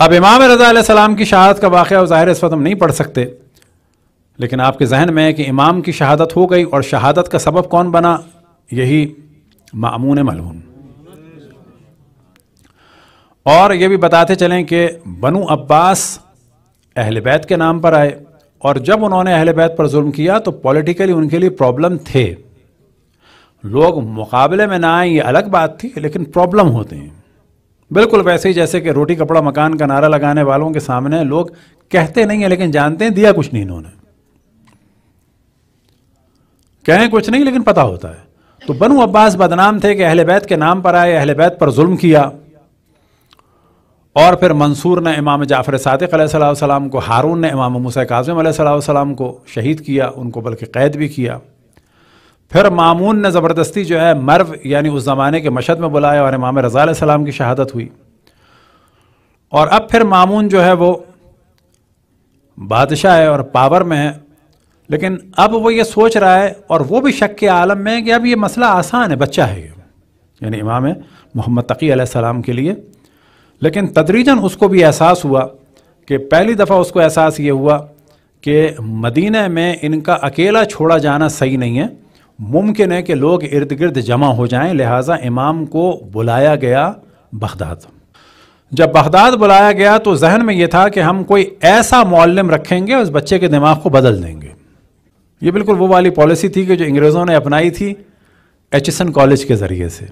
अब इमाम रज़ा सलाम की शहादत का वाक़ ज़ाहिर इस वक्त हम नहीं पढ़ सकते लेकिन आपके जहन में है कि इमाम की शहादत हो गई और शहादत का सबब कौन बना यही मामून मलहून और ये भी बताते चलें कि बनु अब्बास अहल बैत के नाम पर आए और जब उन्होंने अहल बैत पर जुल्म किया तो पॉलिटिकली उनके लिए प्रॉब्लम थे लोग मुकाबले में ना आए ये अलग बात थी लेकिन प्रॉब्लम होते हैं बिल्कुल वैसे ही जैसे कि रोटी कपड़ा मकान का नारा लगाने वालों के सामने लोग कहते नहीं है लेकिन जानते हैं दिया कुछ नहीं इन्होंने कहें कुछ नहीं लेकिन पता होता है तो बनु अब्बास बदनाम थे कि अहले बैत के नाम पर आए अहल बैत पर जुल्म किया और फिर मंसूर ने इमाम जाफ़र सादिक सलाम को हारून ने इमाम मूसा काजम सलाम को शहीद किया उनको बल्कि कैद भी किया फिर मामून ने ज़बरदस्ती जो है मर्व यानी उस ज़माने के मशद में बुलाया और इमाम रज़ा सलाम की शहादत हुई और अब फिर मामून जो है वो बादशाह है और पावर में है लेकिन अब वो ये सोच रहा है और वो भी शक के आलम में है कि अब ये मसला आसान है बच्चा है ये यानी इमाम मोहम्मद तकी सलाम के लिए लेकिन तदरीजन उसको भी एहसास हुआ कि पहली दफ़ा उसको एहसास ये हुआ कि मदीना में इनका अकेला छोड़ा जाना सही नहीं है मुमकिन है कि लोग इर्द गिर्द जमा हो जाएं लिहाजा इमाम को बुलाया गया बगदाद जब बगदाद बुलाया गया तो जहन में यह था कि हम कोई ऐसा मालम रखेंगे उस बच्चे के दिमाग को बदल देंगे ये बिल्कुल वो वाली पॉलिसी थी कि जो अंग्रेज़ों ने अपनाई थी एचसन कॉलेज के ज़रिए से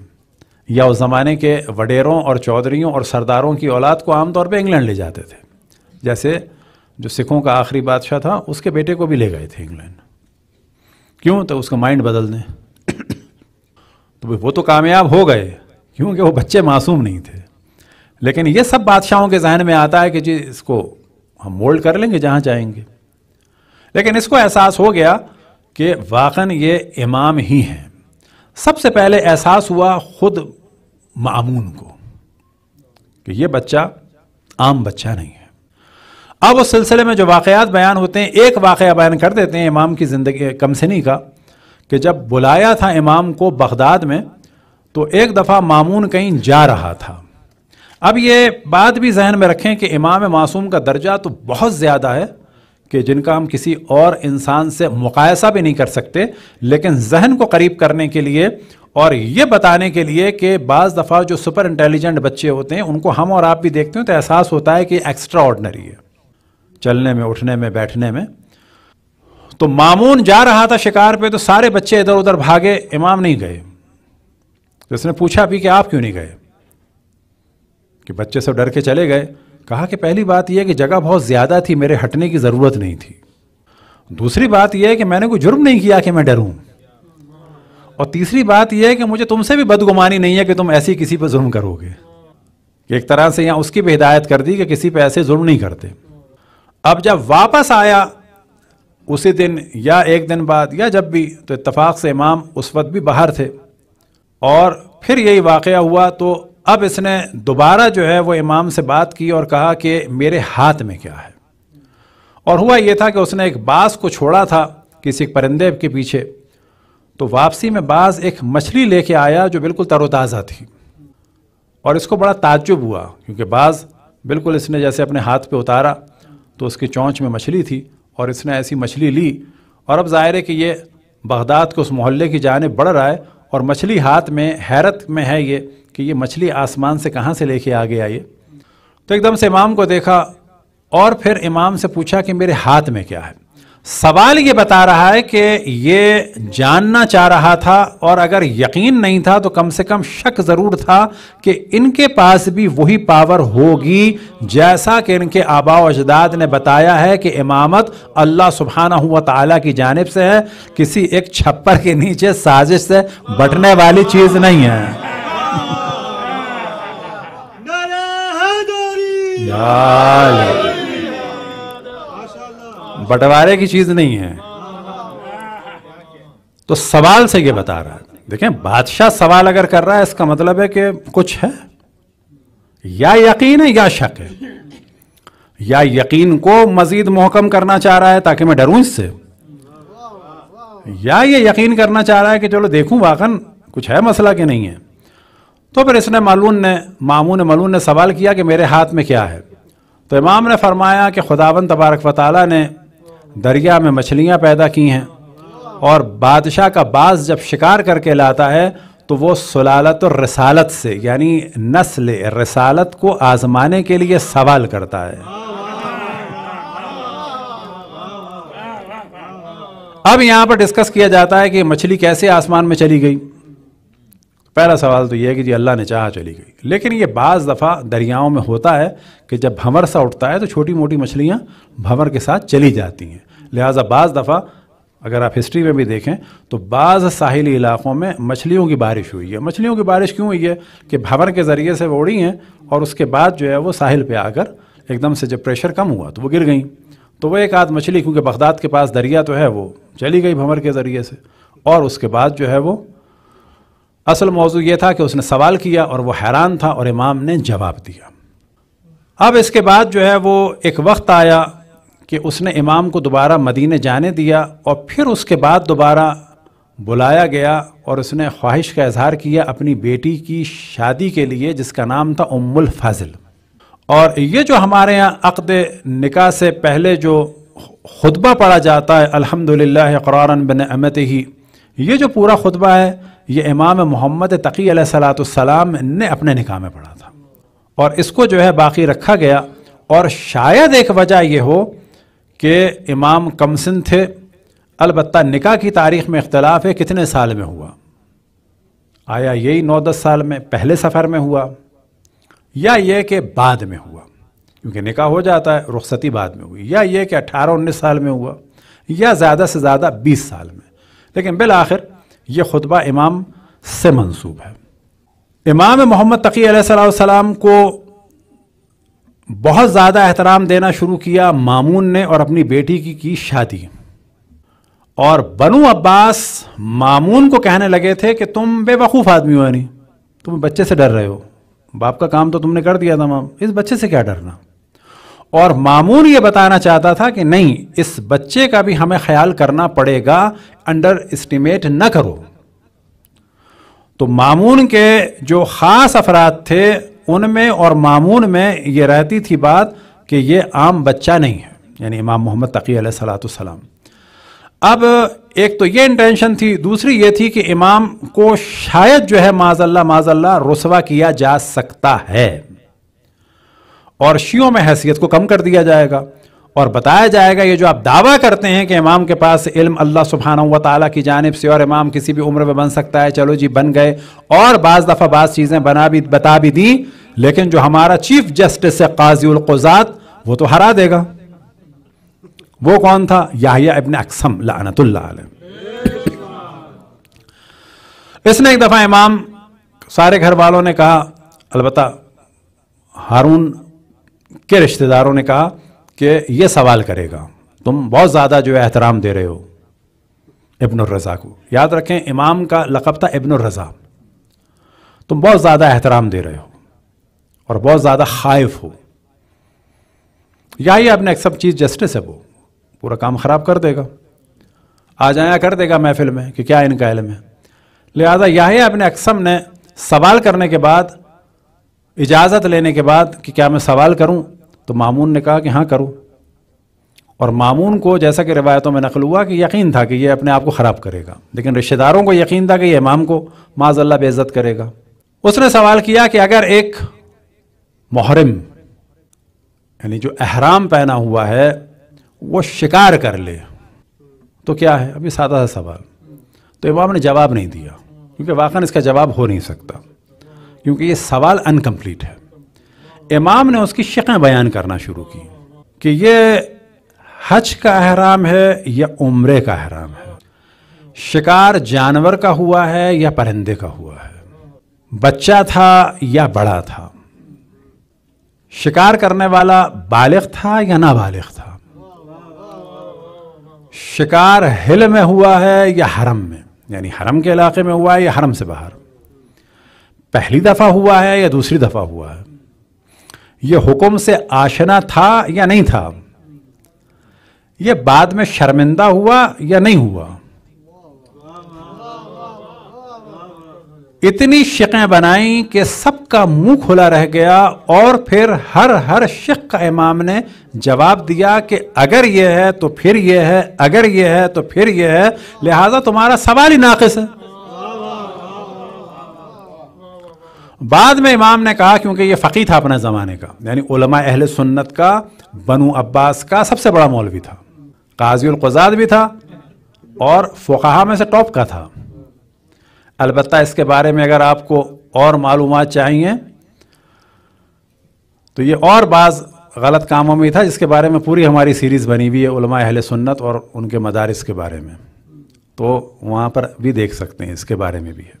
या उस ज़माने के वडेरों और चौधरीों और सरदारों की औलाद को आमतौर पर इंग्लैंड ले जाते थे जैसे जो सिखों का आखिरी बादशाह था उसके बेटे को भी ले गए थे इंग्लैंड क्यों तो उसका माइंड बदल दें तो वो तो कामयाब हो गए क्योंकि वो बच्चे मासूम नहीं थे लेकिन ये सब बादशाहों के जहन में आता है कि जी इसको हम मोल्ड कर लेंगे जहाँ जाएंगे लेकिन इसको एहसास हो गया कि वाकन ये इमाम ही हैं सबसे पहले एहसास हुआ खुद मामून को कि ये बच्चा आम बच्चा नहीं है अब उस सिलसिले में जो वाक़ात बयान होते हैं एक वाक़ बयान कर देते हैं इमाम की ज़िंदगी कमसनी का कि जब बुलाया था इमाम को बगदाद में तो एक दफ़ा मामून कहीं जा रहा था अब ये बात भी जहन में रखें कि इमाम मासूम का दर्जा तो बहुत ज़्यादा है कि जिनका हम किसी और इंसान से मुकायसा भी नहीं कर सकते लेकिन जहन को करीब करने के लिए और ये बताने के लिए कि बाज़ दफ़ा जो सुपर इंटेलिजेंट बच्चे होते हैं उनको हम और आप भी देखते हैं तो एहसास होता है कि एक्स्ट्रा ऑर्डनरी है चलने में उठने में बैठने में तो मामून जा रहा था शिकार पे तो सारे बच्चे इधर उधर भागे इमाम नहीं गए तो उसने पूछा भी कि आप क्यों नहीं गए कि बच्चे सब डर के चले गए कहा कि पहली बात यह कि जगह बहुत ज़्यादा थी मेरे हटने की ज़रूरत नहीं थी दूसरी बात यह है कि मैंने कोई जुर्म नहीं किया कि मैं डरूं और तीसरी बात यह है कि मुझे तुमसे भी बदगुमानी नहीं है कि तुम ऐसी किसी पर जुर्म करोगे एक तरह से यहाँ उसकी भी हिदायत कर दी कि किसी पर ऐसे जुर्म नहीं करते अब जब वापस आया उसी दिन या एक दिन बाद या जब भी तो इतफाक़ से इमाम उस वक्त भी बाहर थे और फिर यही वाक़ हुआ तो अब इसने दोबारा जो है वो इमाम से बात की और कहा कि मेरे हाथ में क्या है और हुआ ये था कि उसने एक बास को छोड़ा था किसी एक परिंदे के पीछे तो वापसी में बाज एक मछली लेके आया जो बिल्कुल तरोताज़ा थी और इसको बड़ा ताज्जुब हुआ क्योंकि बाज बिल्कुल इसने जैसे अपने हाथ पे उतारा तो उसकी चौंच में मछली थी और इसने ऐसी मछली ली और अब ज़ाहिर है कि ये बगदाद के उस मोहल्ले की जाने बढ़ रहा है और मछली हाथ में हैरत में है ये कि ये मछली आसमान से कहाँ से लेके आ गया ये तो एकदम से इमाम को देखा और फिर इमाम से पूछा कि मेरे हाथ में क्या है सवाल ये बता रहा है कि ये जानना चाह रहा था और अगर यकीन नहीं था तो कम से कम शक ज़रूर था कि इनके पास भी वही पावर होगी जैसा कि इनके आबा अजदाद ने बताया है कि इमामत अल्लाह सुबहाना हुआ ताला की जानब से है किसी एक छप्पर के नीचे साजिश से बटने वाली चीज़ नहीं है यार बंटवारे की चीज नहीं है तो सवाल से ये बता रहा है देखें बादशाह सवाल अगर कर रहा है इसका मतलब है कि कुछ है या यकीन है या शक है या यकीन को मजीद मोहकम करना चाह रहा है ताकि मैं डरूं इससे या ये यकीन करना चाह रहा है कि चलो देखूं वाकन कुछ है मसला कि नहीं है तो फिर इसने मालून ने मामून मलून ने सवाल किया कि मेरे हाथ में क्या है तो इमाम ने फरमाया कि खुदावन तबारक वाली ने दरिया में मछलियाँ पैदा की हैं और बादशाह का बाज जब शिकार करके लाता है तो वो सलालत और रसालत से यानी नस्ल रसालत को आजमाने के लिए सवाल करता है अब यहां पर डिस्कस किया जाता है कि मछली कैसे आसमान में चली गई पहला सवाल तो यह है कि जी अल्लाह ने चाह चली गई लेकिन ये बाज़ दफ़ा दरियाओं में होता है कि जब भंवर सा उठता है तो छोटी मोटी मछलियाँ भंवर के साथ चली जाती हैं लिहाजा बाज़ दफ़ा अगर आप हिस्ट्री में भी देखें तो बाज़ साहिली इलाक़ों में मछलियों की बारिश हुई है मछलियों की बारिश क्यों हुई है कि भंवर के ज़रिए से वो उड़ी हैं और उसके बाद जो है वो साहिल पे आकर एकदम से जब प्रेशर कम हुआ तो वो गिर गई तो वह एक आध मछली क्योंकि बगदाद के पास दरिया तो है वो चली गई भंवर के ज़रिए से और उसके बाद जो है वो असल मौजू ये था कि उसने सवाल किया और वह हैरान था और इमाम ने जवाब दिया अब इसके बाद जो है वो एक वक्त आया कि उसने इमाम को दोबारा मदीने जाने दिया और फिर उसके बाद दोबारा बुलाया गया और उसने ख्वाहिश का इजहार किया अपनी बेटी की शादी के लिए जिसका नाम था उम्मुल फाजिल और ये जो हमारे यहाँ अक़द निका से पहले जो खुतबा पढ़ा जाता है अल्हम्दुलिल्लाह क़रारन बन अमत ही ये जो पूरा खुतबा है ये इमाम मोहम्मद तकी सलाम ने अपने निकाह में पढ़ा था और इसको जो है बाकी रखा गया और शायद एक वजह यह हो कि इमाम कमसिन थे अलबत् निका की तारीख़ में इख्तलाफ है कितने साल में हुआ आया यही नौ दस साल में पहले सफ़र में हुआ या ये कि बाद में हुआ क्योंकि निका हो जाता है रुखसती बाद में हुई या ये कि अट्ठारह उन्नीस साल में हुआ या ज़्यादा से ज़्यादा बीस साल में लेकिन बिल आखिर ये खुतबा इमाम से मंसूब है इमाम मोहम्मद तकी सलाम को बहुत ज़्यादा एहतराम देना शुरू किया मामून ने और अपनी बेटी की की शादी और बनु अब्बास मामून को कहने लगे थे कि तुम बेवकूफ़ आदमी हो यानी तुम बच्चे से डर रहे हो बाप का काम तो तुमने कर दिया था माम इस बच्चे से क्या डरना और मामून ये बताना चाहता था कि नहीं इस बच्चे का भी हमें ख्याल करना पड़ेगा अंडर एस्टिमेट न करो तो मामून के जो ख़ास अफराद थे उनमें और मामून में ये रहती थी बात कि ये आम बच्चा नहीं है यानी इमाम मोहम्मद तकी सलाम अब एक तो ये इंटेंशन थी दूसरी ये थी कि इमाम को शायद जो है माजल्ला माजल्ला रसवा किया जा सकता है और शियों में हैसियत को कम कर दिया जाएगा और बताया जाएगा ये जो आप दावा करते हैं कि इमाम के पास इल्म अल्लाह सुबहाना व की जानब से और इमाम किसी भी उम्र में बन सकता है चलो जी बन गए और बाज़ दफ़ा बाज़ चीज़ें बना भी बता भी दी लेकिन जो हमारा चीफ जस्टिस है काजीजात कुजात वो तो हरा देगा वो कौन था याहिया इब्न अक्सम लानतुल्ला इसने एक दफ़ा इमाम सारे घर वालों ने कहा अलबत् हारून के रिश्तेदारों ने कहा कि ये सवाल करेगा तुम बहुत ज़्यादा जो है एहतराम दे रहे हो इब्न रज़ा को याद रखें इमाम का लकब था इब्न रज़ा तुम बहुत ज़्यादा एहतराम दे रहे हो और बहुत ज़्यादा खाइफ हो या ही अपने सब चीज़ जस्टिस है वो पूरा काम ख़राब कर देगा आ जाया कर देगा महफिल में कि क्या इनका इलम है लिहाजा ही अपने अक्सम ने सवाल करने के बाद इजाज़त लेने के बाद कि क्या मैं सवाल करूं तो मामून ने कहा कि हाँ करूं और मामून को जैसा कि रिवायतों में नकल हुआ कि यकीन था कि यह अपने आप को ख़राब करेगा लेकिन रिश्तेदारों को यकीन था कि यह इमाम को माजल्ला बेजत करेगा उसने सवाल किया कि अगर एक मुहरम यानी जो अहराम पहना हुआ है वो शिकार कर ले तो क्या है अभी सादा सा सवाल तो इमाम ने जवाब नहीं दिया क्योंकि वाकन इसका जवाब हो नहीं सकता क्योंकि ये सवाल अनकम्प्लीट है इमाम ने उसकी शिकें बयान करना शुरू की कि ये हज का अहराम है या उम्र का अहराम है शिकार जानवर का हुआ है या परिंदे का हुआ है बच्चा था या बड़ा था शिकार करने वाला बालिग था या नाबालिग था शिकार हिल में हुआ है या हरम में यानी हरम के इलाके में हुआ है या हरम से बाहर पहली दफ़ा हुआ है या दूसरी दफ़ा हुआ है यह हुक्म से आशना था या नहीं था यह बाद में शर्मिंदा हुआ या नहीं हुआ इतनी शिकें बनाई कि सबका मुंह खुला रह गया और फिर हर हर शिक का इमाम ने जवाब दिया कि अगर यह है तो फिर यह है अगर यह है तो फिर यह है लिहाजा तुम्हारा सवाल ही नाकिस है बाद में इमाम ने कहा क्योंकि ये फ़की था अपने ज़माने का यानी उलमा अहल सुन्नत का बनु अब्बास का सबसे बड़ा मौलवी था काजीज़ाद भी था और फोकाहा में से टॉप का था अलबत् इसके बारे में अगर आपको और मालूम चाहिए तो ये और बाज़ गलत कामों में था जिसके बारे में पूरी हमारी सीरीज़ बनी हुई है उलमा अहल सुन्नत और उनके मदारस के बारे में तो वहाँ पर भी देख सकते हैं इसके बारे में भी है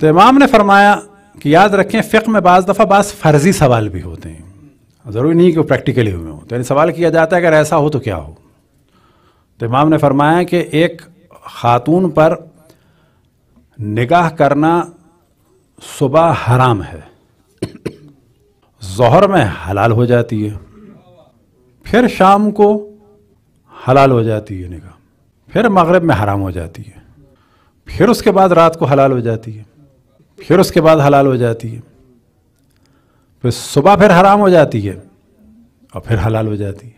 तो इमाम ने फरमाया कि याद रखें फ़िक में बाज़ दफ़ा बाज़ फ़र्ज़ी सवाल भी होते हैं ज़रूरी नहीं कि वो प्रैक्टिकली हुए हों तो यानी सवाल किया जाता है अगर ऐसा हो तो क्या हो तो इमाम ने फरमाया कि एक ख़ातून पर निगाह करना सुबह हराम है जहर में हलाल हो जाती है फिर शाम को हलाल हो जाती है निगाह फिर मगरब में हराम हो जाती है फिर उसके बाद रात को हलाल हो जाती है फिर उसके बाद हलाल हो जाती है फिर सुबह फिर हराम हो जाती है और फिर हलाल हो जाती है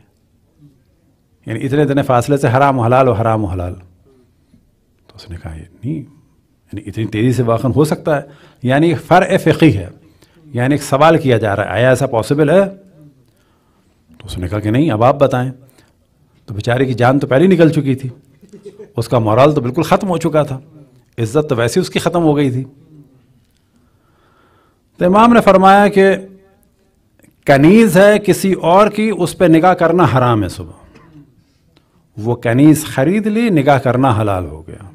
यानी इतने इतने फासले से हराम हलाल और हराम हलाल तो उसने कहा नहीं यानी इतनी तेज़ी से वाक़ हो सकता है यानी फ़र फी है यानी एक सवाल किया जा रहा है आया ऐसा पॉसिबल है तो उसने कहा कि नहीं अब आप बताएं तो बेचारे की जान तो पहले ही निकल चुकी थी उसका मॉरल तो बिल्कुल ख़त्म हो चुका था इज़्ज़त तो वैसे उसकी ख़त्म हो गई थी तो इमाम ने फरमाया कि कनीज़ है किसी और की उस पर निगाह करना हराम है सुबह वो कनीज़ ख़रीद ली निगाह करना हलाल हो गया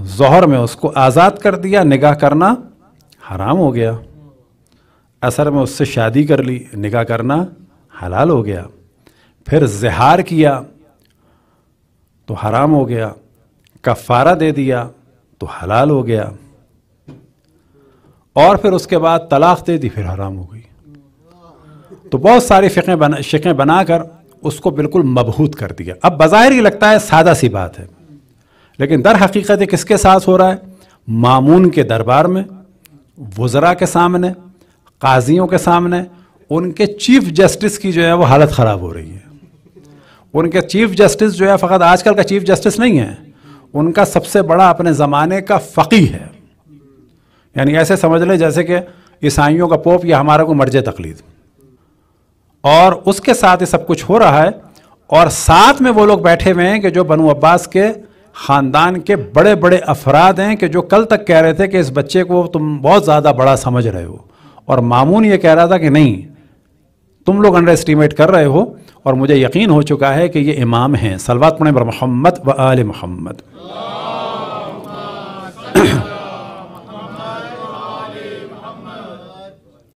जहर में उसको आज़ाद कर दिया निगाह करना हराम हो गया असर में उससे शादी कर ली निगाह करना हलाल हो गया फिर जहार किया तो हराम हो गया कफ़ारा दे दिया तो हलाल हो गया और फिर उसके बाद तलाक दे दी फिर हराम हो गई तो बहुत सारी फ़िकें बना शिकें बनाकर उसको बिल्कुल मबहूत कर दिया अब बाहिर ही लगता है सादा सी बात है लेकिन दर हकीकत किसके साथ हो रहा है मामून के दरबार में वज़रा के सामने काजियों के सामने उनके चीफ जस्टिस की जो है वो हालत ख़राब हो रही है उनके चीफ जस्टिस जो है फ़कत आजकल का चीफ जस्टिस नहीं है उनका सबसे बड़ा अपने ज़माने का फ़कीह है यानी ऐसे समझ लें जैसे कि ईसाइयों का पोप या हमारा को मर्ज तकलीद और उसके साथ ये सब कुछ हो रहा है और साथ में वो लोग बैठे हुए हैं कि जो बनो अब्बास के ख़ानदान के बड़े बड़े अफराद हैं कि जो कल तक कह रहे थे कि इस बच्चे को तुम बहुत ज़्यादा बड़ा समझ रहे हो और मामून ये कह रहा था कि नहीं तुम लोग अंडर एस्टिमेट कर रहे हो और मुझे यकीन हो चुका है कि ये इमाम हैं सलवात पुणे बर मोहम्मद व आल मोहम्मद